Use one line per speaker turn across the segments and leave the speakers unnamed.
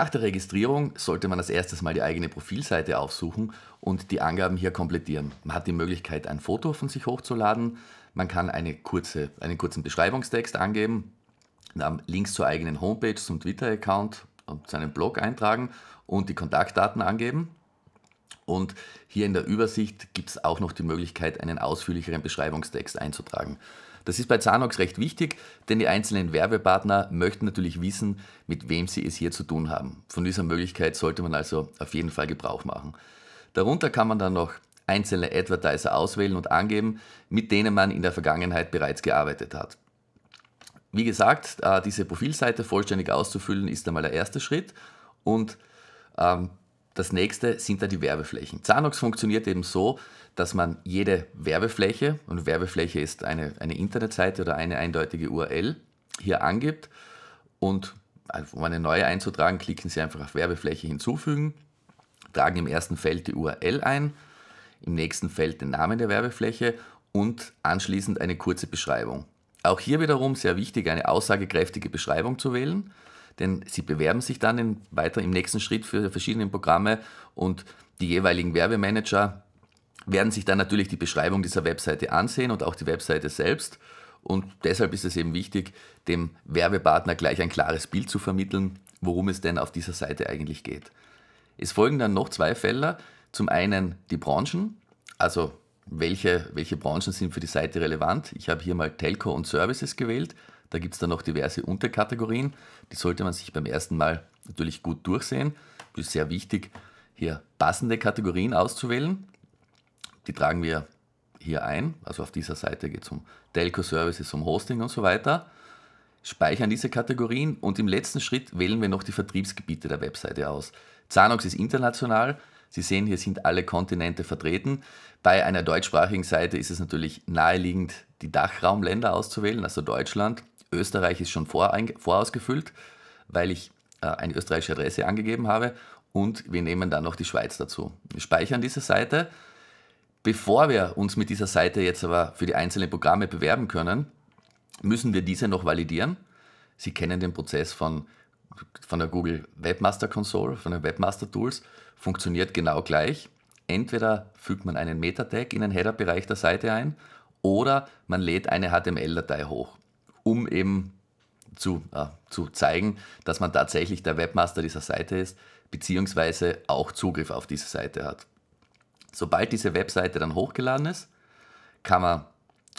Nach der Registrierung sollte man als erstes mal die eigene Profilseite aufsuchen und die Angaben hier komplettieren. Man hat die Möglichkeit, ein Foto von sich hochzuladen, man kann eine kurze, einen kurzen Beschreibungstext angeben, Links zur eigenen Homepage, zum Twitter-Account und zu einem Blog eintragen und die Kontaktdaten angeben. Und hier in der Übersicht gibt es auch noch die Möglichkeit, einen ausführlicheren Beschreibungstext einzutragen. Das ist bei Zanox recht wichtig, denn die einzelnen Werbepartner möchten natürlich wissen, mit wem sie es hier zu tun haben. Von dieser Möglichkeit sollte man also auf jeden Fall Gebrauch machen. Darunter kann man dann noch einzelne Advertiser auswählen und angeben, mit denen man in der Vergangenheit bereits gearbeitet hat. Wie gesagt, äh, diese Profilseite vollständig auszufüllen ist einmal der erste Schritt und ähm, das nächste sind da die Werbeflächen. Zanox funktioniert eben so, dass man jede Werbefläche, und Werbefläche ist eine, eine Internetseite oder eine eindeutige URL, hier angibt. Und also, um eine neue einzutragen, klicken Sie einfach auf Werbefläche hinzufügen, tragen im ersten Feld die URL ein, im nächsten Feld den Namen der Werbefläche und anschließend eine kurze Beschreibung. Auch hier wiederum sehr wichtig, eine aussagekräftige Beschreibung zu wählen denn sie bewerben sich dann in, weiter im nächsten Schritt für verschiedene Programme und die jeweiligen Werbemanager werden sich dann natürlich die Beschreibung dieser Webseite ansehen und auch die Webseite selbst. Und deshalb ist es eben wichtig, dem Werbepartner gleich ein klares Bild zu vermitteln, worum es denn auf dieser Seite eigentlich geht. Es folgen dann noch zwei Felder. Zum einen die Branchen, also welche, welche Branchen sind für die Seite relevant. Ich habe hier mal Telco und Services gewählt da gibt es dann noch diverse Unterkategorien. Die sollte man sich beim ersten Mal natürlich gut durchsehen. Es ist sehr wichtig, hier passende Kategorien auszuwählen. Die tragen wir hier ein. Also auf dieser Seite geht es um Telco-Services, um Hosting und so weiter. Speichern diese Kategorien und im letzten Schritt wählen wir noch die Vertriebsgebiete der Webseite aus. Zanox ist international. Sie sehen, hier sind alle Kontinente vertreten. Bei einer deutschsprachigen Seite ist es natürlich naheliegend, die Dachraumländer auszuwählen, also Deutschland. Österreich ist schon vorausgefüllt, weil ich äh, eine österreichische Adresse angegeben habe und wir nehmen dann noch die Schweiz dazu. Wir speichern diese Seite. Bevor wir uns mit dieser Seite jetzt aber für die einzelnen Programme bewerben können, müssen wir diese noch validieren. Sie kennen den Prozess von, von der Google Webmaster Console, von den Webmaster Tools, funktioniert genau gleich. Entweder fügt man einen Meta-Tag in den Header-Bereich der Seite ein oder man lädt eine HTML-Datei hoch um eben zu, äh, zu zeigen, dass man tatsächlich der Webmaster dieser Seite ist, beziehungsweise auch Zugriff auf diese Seite hat. Sobald diese Webseite dann hochgeladen ist, kann man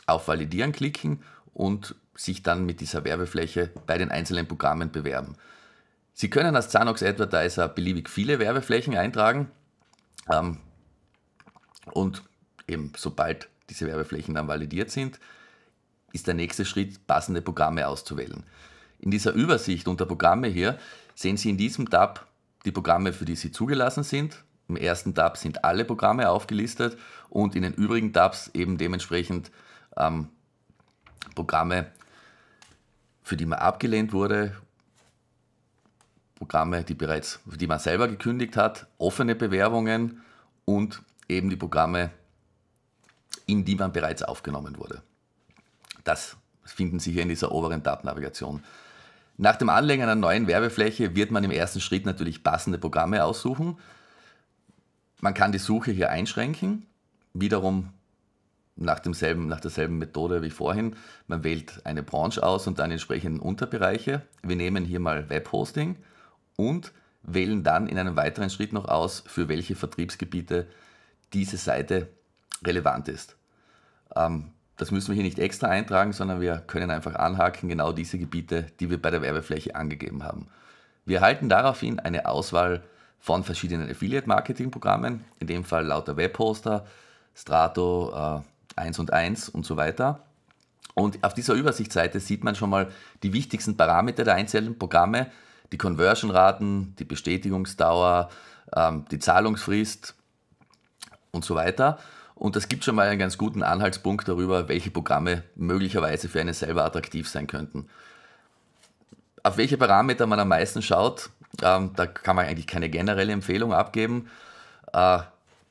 auf Validieren klicken und sich dann mit dieser Werbefläche bei den einzelnen Programmen bewerben. Sie können als Zanox Advertiser beliebig viele Werbeflächen eintragen ähm, und eben sobald diese Werbeflächen dann validiert sind, ist der nächste Schritt, passende Programme auszuwählen. In dieser Übersicht unter Programme hier sehen Sie in diesem Tab die Programme, für die Sie zugelassen sind. Im ersten Tab sind alle Programme aufgelistet und in den übrigen Tabs eben dementsprechend ähm, Programme, für die man abgelehnt wurde, Programme, die bereits, die man selber gekündigt hat, offene Bewerbungen und eben die Programme, in die man bereits aufgenommen wurde. Das finden Sie hier in dieser oberen Tab-Navigation. Nach dem Anlegen einer neuen Werbefläche wird man im ersten Schritt natürlich passende Programme aussuchen. Man kann die Suche hier einschränken, wiederum nach, demselben, nach derselben Methode wie vorhin. Man wählt eine Branche aus und dann entsprechenden Unterbereiche. Wir nehmen hier mal Webhosting und wählen dann in einem weiteren Schritt noch aus, für welche Vertriebsgebiete diese Seite relevant ist. Ähm, das müssen wir hier nicht extra eintragen, sondern wir können einfach anhaken, genau diese Gebiete, die wir bei der Werbefläche angegeben haben. Wir erhalten daraufhin eine Auswahl von verschiedenen Affiliate-Marketing-Programmen, in dem Fall lauter Webhoster, Strato, äh, 1 und 1 und so weiter. Und auf dieser Übersichtsseite sieht man schon mal die wichtigsten Parameter der einzelnen Programme, die Conversion-Raten, die Bestätigungsdauer, ähm, die Zahlungsfrist und so weiter. Und das gibt schon mal einen ganz guten Anhaltspunkt darüber, welche Programme möglicherweise für einen selber attraktiv sein könnten. Auf welche Parameter man am meisten schaut, ähm, da kann man eigentlich keine generelle Empfehlung abgeben. Äh,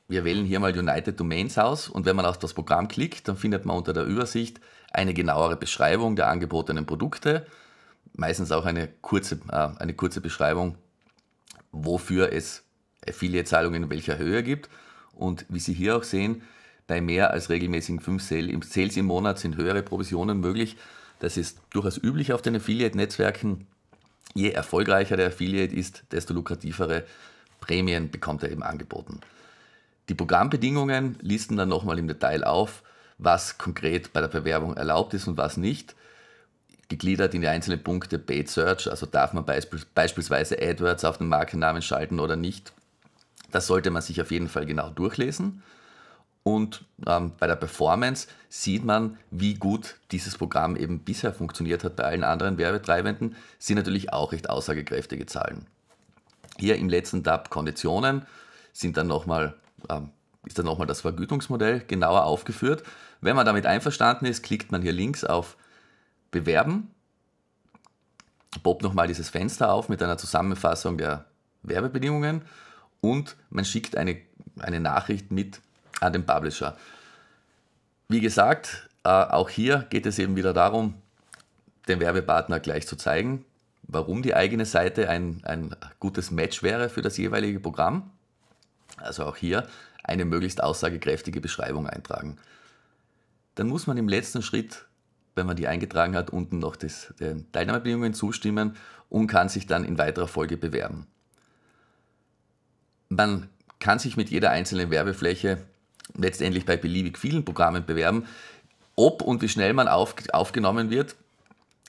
wir wählen hier mal United Domains aus und wenn man auf das Programm klickt, dann findet man unter der Übersicht eine genauere Beschreibung der angebotenen Produkte, meistens auch eine kurze, äh, eine kurze Beschreibung, wofür es Affiliate-Zahlungen in welcher Höhe gibt. Und wie Sie hier auch sehen, bei mehr als regelmäßigen fünf Sales im Monat sind höhere Provisionen möglich. Das ist durchaus üblich auf den Affiliate-Netzwerken. Je erfolgreicher der Affiliate ist, desto lukrativere Prämien bekommt er eben angeboten. Die Programmbedingungen listen dann nochmal im Detail auf, was konkret bei der Bewerbung erlaubt ist und was nicht. Gegliedert in die einzelnen Punkte Paid Search, also darf man beispielsweise AdWords auf den Markennamen schalten oder nicht. Das sollte man sich auf jeden Fall genau durchlesen. Und ähm, bei der Performance sieht man, wie gut dieses Programm eben bisher funktioniert hat. Bei allen anderen Werbetreibenden sind natürlich auch recht aussagekräftige Zahlen. Hier im letzten Tab Konditionen sind dann nochmal, ähm, ist dann nochmal das Vergütungsmodell genauer aufgeführt. Wenn man damit einverstanden ist, klickt man hier links auf Bewerben. Poppt nochmal dieses Fenster auf mit einer Zusammenfassung der Werbebedingungen und man schickt eine, eine Nachricht mit an den Publisher. Wie gesagt, äh, auch hier geht es eben wieder darum, den Werbepartner gleich zu zeigen, warum die eigene Seite ein, ein gutes Match wäre für das jeweilige Programm. Also auch hier eine möglichst aussagekräftige Beschreibung eintragen. Dann muss man im letzten Schritt, wenn man die eingetragen hat, unten noch das, den Teilnahmebedingungen zustimmen und kann sich dann in weiterer Folge bewerben. Man kann sich mit jeder einzelnen Werbefläche letztendlich bei beliebig vielen Programmen bewerben. Ob und wie schnell man auf, aufgenommen wird,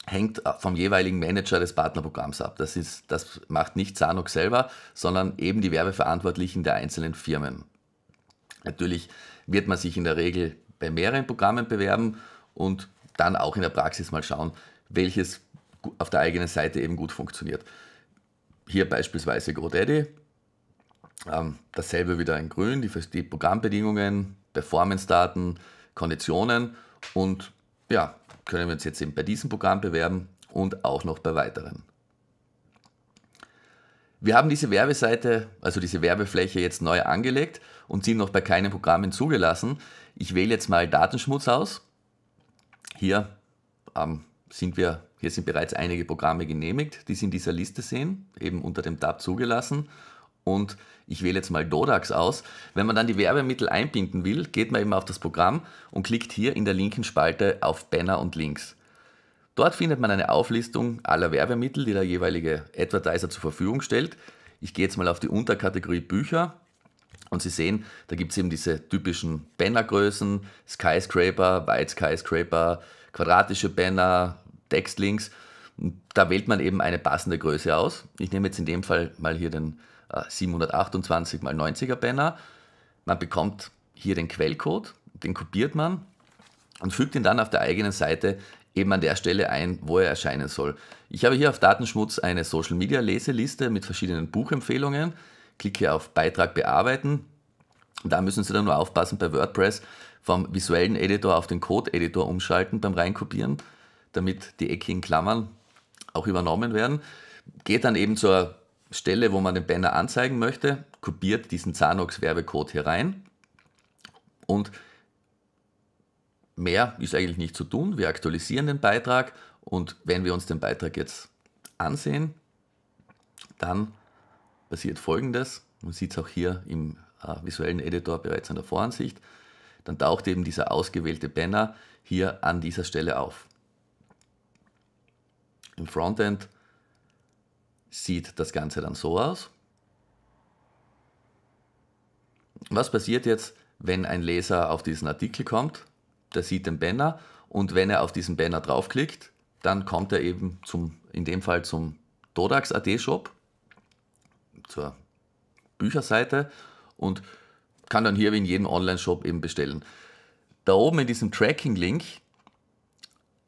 hängt vom jeweiligen Manager des Partnerprogramms ab. Das, ist, das macht nicht Sanok selber, sondern eben die Werbeverantwortlichen der einzelnen Firmen. Natürlich wird man sich in der Regel bei mehreren Programmen bewerben und dann auch in der Praxis mal schauen, welches auf der eigenen Seite eben gut funktioniert. Hier beispielsweise GoDaddy, ähm, dasselbe wieder in grün, die, die Programmbedingungen, Performance-Daten, Konditionen und ja, können wir uns jetzt eben bei diesem Programm bewerben und auch noch bei weiteren. Wir haben diese Werbeseite, also diese Werbefläche jetzt neu angelegt und sind noch bei keinem Programm zugelassen. Ich wähle jetzt mal Datenschmutz aus. Hier ähm, sind wir, hier sind bereits einige Programme genehmigt, die Sie in dieser Liste sehen, eben unter dem Tab zugelassen und ich wähle jetzt mal Dodax aus. Wenn man dann die Werbemittel einbinden will, geht man eben auf das Programm und klickt hier in der linken Spalte auf Banner und Links. Dort findet man eine Auflistung aller Werbemittel, die der jeweilige Advertiser zur Verfügung stellt. Ich gehe jetzt mal auf die Unterkategorie Bücher und Sie sehen, da gibt es eben diese typischen Bannergrößen, Skyscraper, White Skyscraper, quadratische Banner, Textlinks. da wählt man eben eine passende Größe aus. Ich nehme jetzt in dem Fall mal hier den 728 x 90er Banner. Man bekommt hier den Quellcode, den kopiert man und fügt ihn dann auf der eigenen Seite eben an der Stelle ein, wo er erscheinen soll. Ich habe hier auf Datenschmutz eine Social Media Leseliste mit verschiedenen Buchempfehlungen. Klicke auf Beitrag bearbeiten. Da müssen Sie dann nur aufpassen bei WordPress vom visuellen Editor auf den Code-Editor umschalten beim Reinkopieren, damit die eckigen Klammern auch übernommen werden. Geht dann eben zur Stelle, wo man den Banner anzeigen möchte, kopiert diesen Zanox-Werbecode hier rein und mehr ist eigentlich nicht zu tun. Wir aktualisieren den Beitrag und wenn wir uns den Beitrag jetzt ansehen, dann passiert folgendes. Man sieht es auch hier im äh, visuellen Editor bereits in der Voransicht. Dann taucht eben dieser ausgewählte Banner hier an dieser Stelle auf. Im Frontend sieht das Ganze dann so aus. Was passiert jetzt, wenn ein Leser auf diesen Artikel kommt? Der sieht den Banner und wenn er auf diesen Banner draufklickt, dann kommt er eben zum, in dem Fall zum Dodax.at Shop, zur Bücherseite und kann dann hier wie in jedem Online-Shop eben bestellen. Da oben in diesem Tracking-Link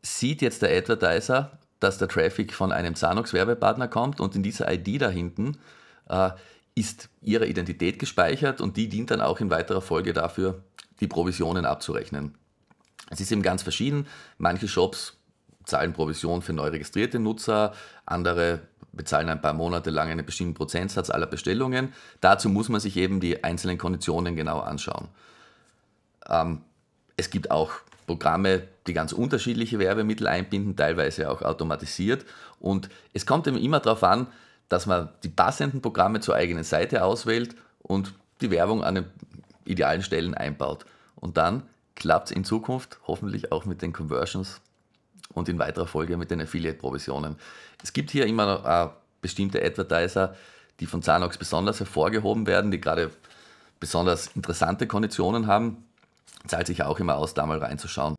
sieht jetzt der Advertiser, dass der Traffic von einem Zanox-Werbepartner kommt und in dieser ID da hinten äh, ist ihre Identität gespeichert und die dient dann auch in weiterer Folge dafür, die Provisionen abzurechnen. Es ist eben ganz verschieden. Manche Shops zahlen Provisionen für neu registrierte Nutzer, andere bezahlen ein paar Monate lang einen bestimmten Prozentsatz aller Bestellungen. Dazu muss man sich eben die einzelnen Konditionen genau anschauen. Ähm, es gibt auch Programme, die ganz unterschiedliche Werbemittel einbinden, teilweise auch automatisiert. Und es kommt eben immer darauf an, dass man die passenden Programme zur eigenen Seite auswählt und die Werbung an den idealen Stellen einbaut. Und dann klappt es in Zukunft hoffentlich auch mit den Conversions und in weiterer Folge mit den Affiliate-Provisionen. Es gibt hier immer noch, äh, bestimmte Advertiser, die von Zanox besonders hervorgehoben werden, die gerade besonders interessante Konditionen haben. Zahlt sich ja auch immer aus, da mal reinzuschauen.